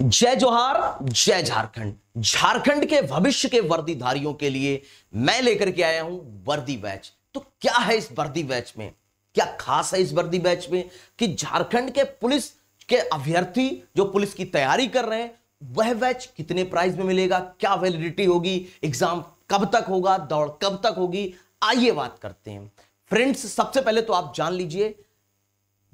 जय जोहार जय झारखंड झारखंड के भविष्य के वर्दीधारियों के लिए मैं लेकर के आया हूं वर्दी बैच तो क्या है इस वर्दी बैच में क्या खास है इस वर्दी बैच में कि झारखंड के पुलिस के अभ्यर्थी जो पुलिस की तैयारी कर रहे हैं वह बैच कितने प्राइस में मिलेगा क्या वैलिडिटी होगी एग्जाम कब तक होगा दौड़ कब तक होगी आइए बात करते हैं फ्रेंड्स सबसे पहले तो आप जान लीजिए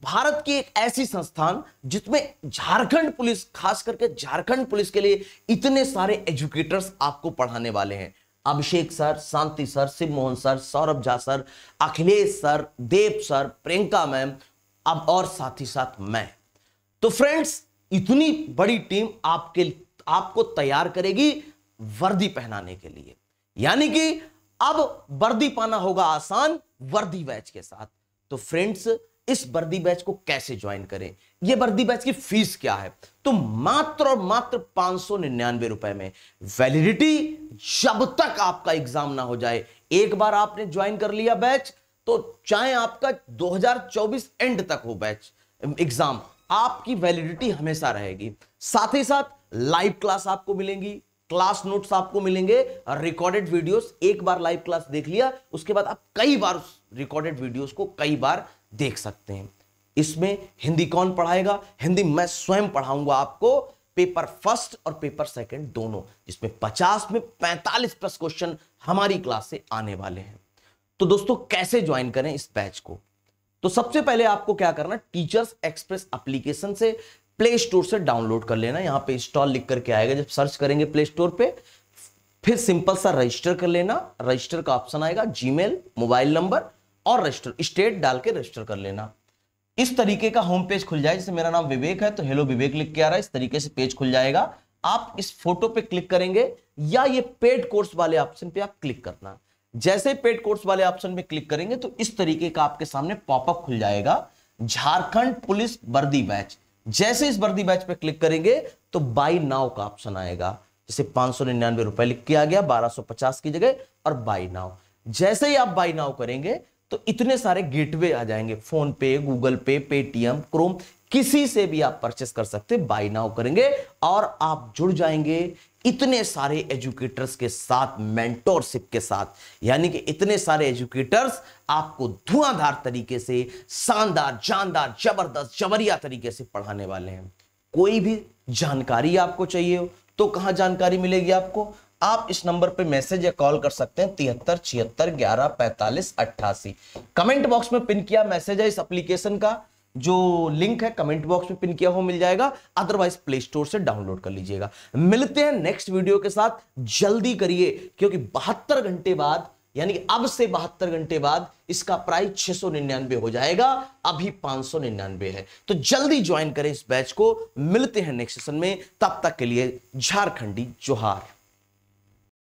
भारत की एक ऐसी संस्थान जिसमें झारखंड पुलिस खास करके झारखंड पुलिस के लिए इतने सारे एजुकेटर्स आपको पढ़ाने वाले हैं Abhishek sir Shanti sir Shiv Mohan sir Saurabh Jha sir Akhilesh sir Dev sir Priyanka ma'am अब और साथ ही साथ मैं तो फ्रेंड्स इतनी बड़ी टीम आपके आपको तैयार करेगी वर्दी पहनाने के लिए यानी कि अब वर्दी पाना होगा आसान वर्दी बैच के साथ तो फ्रेंड्स इस बर्दी बैच को कैसे ज्वाइन करें यह बर्दी बैच की फीस क्या है तो मात्र और मात्र पांच सौ निन्यानवे रुपए में वैलिडिटी जब तक आपका एग्जाम ना हो जाए एक बार आपने ज्वाइन कर लिया बैच तो चाहे आपका 2024 एंड तक हो बैच एग्जाम आपकी वैलिडिटी हमेशा रहेगी साथ ही साथ लाइव क्लास आपको मिलेंगी क्लास नोट्स आपको मिलेंगे रिकॉर्डेड वीडियोस एक बार लाइव क्लास देख लिया उसके बाद आप कई बार रिकॉर्डेड वीडियोस को कई बार देख सकते हैं इसमें हिंदी कौन पढ़ाएगा हिंदी मैं स्वयं पढ़ाऊंगा आपको पेपर फर्स्ट और पेपर सेकंड दोनों जिसमें 50 में 45 प्लस क्वेश्चन हमारी क्लास से आने वाले हैं तो दोस्तों कैसे ज्वाइन करें इस बैच को तो सबसे पहले आपको क्या करना टीचर्स एक्सप्रेस एप्लीकेशन से प्ले स्टोर से डाउनलोड कर लेना यहां पे इंस्टॉल लिख करके आएगा जब सर्च करेंगे प्ले स्टोर पे फिर सिंपल सा रजिस्टर कर लेना रजिस्टर का ऑप्शन आएगा जीमेल मोबाइल नंबर और रजिस्टर स्टेट डाल के रजिस्टर कर लेना इस तरीके का होम पेज खुल जाए जैसे मेरा नाम विवेक है तो हेलो विवेक लिख के आ रहा है इस तरीके से पेज खुल जाएगा आप इस फोटो पे क्लिक करेंगे या ये पेड कोर्स वाले ऑप्शन पे आप क्लिक करना जैसे पेड कोर्स वाले ऑप्शन पे क्लिक करेंगे तो इस तरीके का आपके सामने पॉपअप खुल जाएगा झारखंड पुलिस वर्दी बैच जैसे इस वर्दी बैच पे क्लिक करेंगे तो बाई नाव का ऑप्शन आएगा जैसे पांच सौ निन्यानवे रुपए लिख के आ गया बारह सौ पचास की जगह और बाई नाव जैसे ही आप बाई नाव करेंगे तो इतने सारे गेटवे आ जाएंगे फोन पे गूगल पे पेटीएम क्रोम किसी से भी आप परचेस कर सकते बाय नाउ करेंगे और आप जुड़ जाएंगे इतने सारे एजुकेटर्स के साथ मेंटोरशिप के साथ यानी कि इतने सारे एजुकेटर्स आपको धुआंधार तरीके से शानदार जानदार जबरदस्त जबरिया तरीके से पढ़ाने वाले हैं कोई भी जानकारी आपको चाहिए हो तो कहां जानकारी मिलेगी आपको आप इस नंबर पे मैसेज या कॉल कर सकते हैं तिहत्तर छिहत्तर ग्यारह पैंतालीस अट्ठासी कमेंट बॉक्स में पिन किया मैसेज है इस एप्लीकेशन का जो लिंक है कमेंट बॉक्स में पिन किया हो मिल जाएगा अदरवाइज प्ले स्टोर से डाउनलोड कर लीजिएगा मिलते हैं नेक्स्ट वीडियो के साथ जल्दी करिए क्योंकि बहत्तर घंटे बाद यानी अब से बहत्तर घंटे बाद इसका प्राइस छह सौ निन्यानवे हो जाएगा अभी पांच सौ निन्यानवे है तो जल्दी ज्वाइन करें इस बैच को मिलते हैं नेक्स्ट सेशन में तब तक के लिए झारखंडी जोहार